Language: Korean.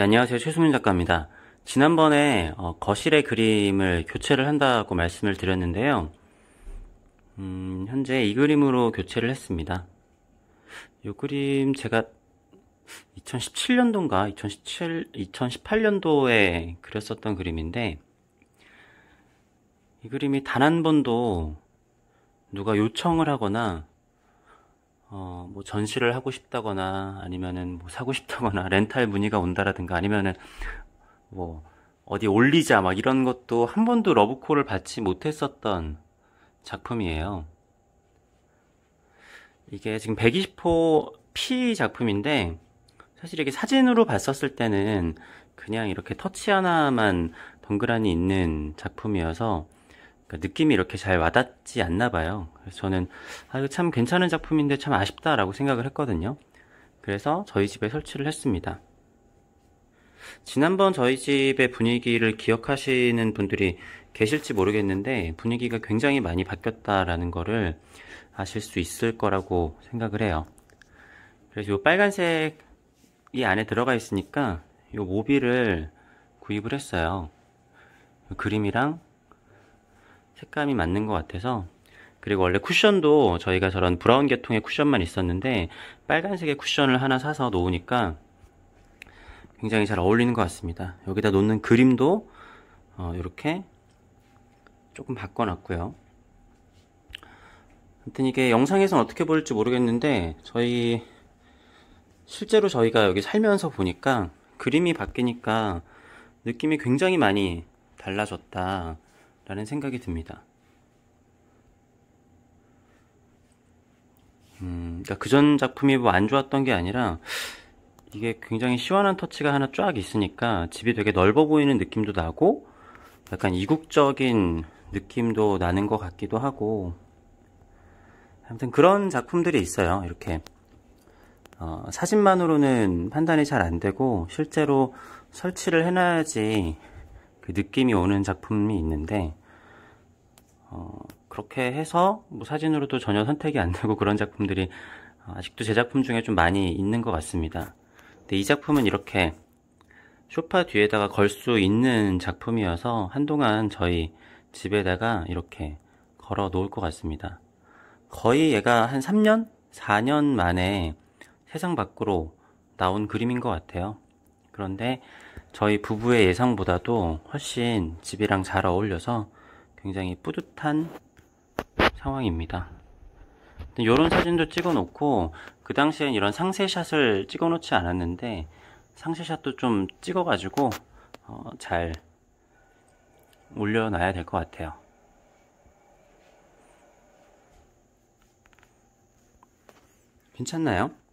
네, 안녕하세요. 최수민 작가입니다. 지난번에 어, 거실의 그림을 교체를 한다고 말씀을 드렸는데요. 음, 현재 이 그림으로 교체를 했습니다. 이 그림 제가 2017년도인가 2017, 2018년도에 그렸었던 그림인데 이 그림이 단 한 번도 누가 요청을 하거나 어, 뭐 전시를 하고 싶다거나 아니면은 뭐 사고 싶다거나 렌탈 문의가 온다라든가 아니면은 뭐 어디 올리자 막 이런 것도 한 번도 러브콜을 받지 못했었던 작품이에요. 이게 지금 120호 P 작품인데 사실 이게 사진으로 봤었을 때는 그냥 이렇게 터치 하나만 덩그라니 있는 작품이어서 그러니까 느낌이 이렇게 잘 와닿지 않나 봐요. 그래서 저는 아, 이거 참 괜찮은 작품인데 참 아쉽다라고 생각을 했거든요. 그래서 저희 집에 설치를 했습니다. 지난번 저희 집의 분위기를 기억하시는 분들이 계실지 모르겠는데 분위기가 굉장히 많이 바뀌었다라는 거를 아실 수 있을 거라고 생각을 해요. 그래서 이 빨간색이 안에 들어가 있으니까 이 모비를 구입을 했어요. 그림이랑 색감이 맞는 것 같아서 그리고 원래 쿠션도 저희가 저런 브라운 계통의 쿠션만 있었는데 빨간색의 쿠션을 하나 사서 놓으니까 굉장히 잘 어울리는 것 같습니다 여기다 놓는 그림도 어, 이렇게 조금 바꿔놨고요 아무튼 이게 영상에서 어떻게 보일지 모르겠는데 저희 실제로 저희가 여기 살면서 보니까 그림이 바뀌니까 느낌이 굉장히 많이 달라졌다 라는 생각이 듭니다. 음, 그러니까 그전 작품이 뭐 안 좋았던 게 아니라 이게 굉장히 시원한 터치가 하나 쫙 있으니까 집이 되게 넓어 보이는 느낌도 나고 약간 이국적인 느낌도 나는 것 같기도 하고 아무튼 그런 작품들이 있어요. 이렇게 어, 사진만으로는 판단이 잘 안 되고 실제로 설치를 해놔야지 그 느낌이 오는 작품이 있는데 어, 그렇게 해서 뭐 사진으로도 전혀 선택이 안 되고 그런 작품들이 어, 아직도 제 작품 중에 좀 많이 있는 것 같습니다. 근데 이 작품은 이렇게 쇼파 뒤에다가 걸 수 있는 작품이어서 한동안 저희 집에다가 이렇게 걸어 놓을 것 같습니다. 거의 얘가 한 3년? 4년 만에 세상 밖으로 나온 그림인 것 같아요. 그런데 저희 부부의 예상보다도 훨씬 집이랑 잘 어울려서 굉장히 뿌듯한 상황입니다. 이런 사진도 찍어 놓고 그 당시엔 이런 상세샷을 찍어 놓지 않았는데 상세샷도 좀 찍어 가지고 어, 잘 올려놔야 될 것 같아요. 괜찮나요?